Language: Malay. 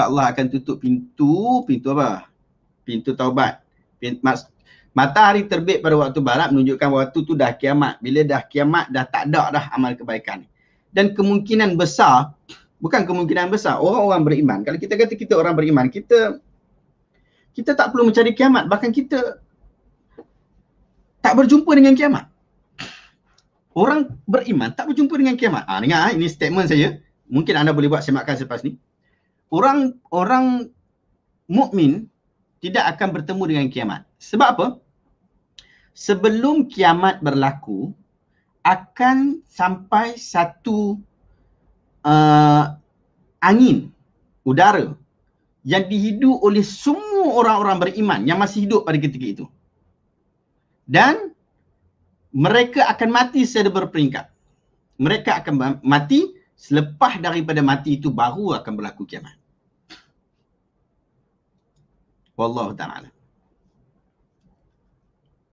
Allah akan tutup pintu, pintu apa? Pintu taubat. Matahari terbit pada waktu barat menunjukkan waktu tu dah kiamat. Bila dah kiamat dah tak ada dah amal kebaikan. Dan kemungkinan besar, bukan kemungkinan besar, orang-orang beriman. Kalau kita kata kita orang beriman, kita kita tak perlu mencari kiamat. Bahkan kita tak berjumpa dengan kiamat. Orang beriman tak berjumpa dengan kiamat. Ha, dengar, ha, ini statement saya. Mungkin anda boleh buat semakan selepas ni orang orang mukmin tidak akan bertemu dengan kiamat. Sebab apa? Sebelum kiamat berlaku akan sampai satu uh, angin udara yang dihidu oleh semua orang-orang beriman yang masih hidup pada ketika itu. Dan mereka akan mati secara berperingkat. Mereka akan mati selepas daripada mati itu baru akan berlaku kiamat. والله تعالى